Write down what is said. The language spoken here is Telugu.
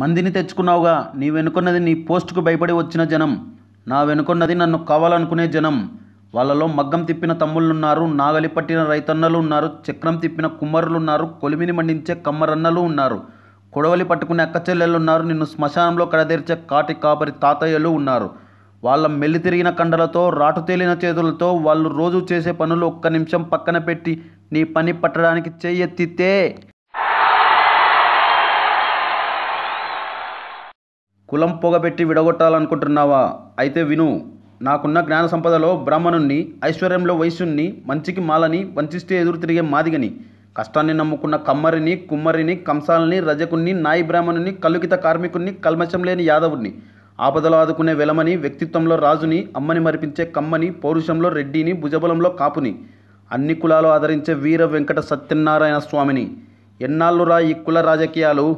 మందిని తెచ్చుకున్నావుగా నీ వెనుకున్నది నీ పోస్టుకు భయపడి వచ్చిన జనం నా వెనుకున్నది నన్ను కావాలనుకునే జనం వాళ్ళలో మగ్గం తిప్పిన తమ్ముళ్ళున్నారు నాగలి పట్టిన రైతన్నలు ఉన్నారు చక్రం తిప్పిన కుమ్మరులున్నారు కొలిమిని మండించే కమ్మరన్నలు ఉన్నారు కొడవలి పట్టుకునే అక్కచెల్లెళ్ళున్నారు నిన్ను శ్మశానంలో కడదేర్చే కాటి కాపరి తాతయ్యలు ఉన్నారు వాళ్ళ మెల్లి తిరిగిన కండలతో రాటు తేలిన చేతులతో వాళ్ళు రోజు చేసే పనులు ఒక్క నిమిషం పక్కన పెట్టి నీ పని పట్టడానికి చేయెత్తితే కులం పొగబెట్టి విడగొట్టాలనుకుంటున్నావా అయితే విను నాకున్న జ్ఞాన సంపదలో బ్రాహ్మణుణ్ణి ఐశ్వర్యంలో వైశ్యుణ్ణి మంచికి మాలని వంచిస్తే ఎదురు తిరిగే మాదిగని కష్టాన్ని నమ్ముకున్న కమ్మరిని కుమ్మరిని కంసాలని రజకుణ్ణి నాయి బ్రాహ్మణుని కలుకిత కార్మికుణ్ణి కల్మషం లేని యాదవుణ్ణి ఆపదలో ఆదుకునే వెలమని వ్యక్తిత్వంలో రాజుని అమ్మని మరిపించే కమ్మని పౌరుషంలో రెడ్డిని భుజబలంలో కాపుని అన్ని కులాలు ఆదరించే వీర వెంకట సత్యనారాయణ స్వామిని ఎన్నాళ్ళు రా ఈ కుల రాజకీయాలు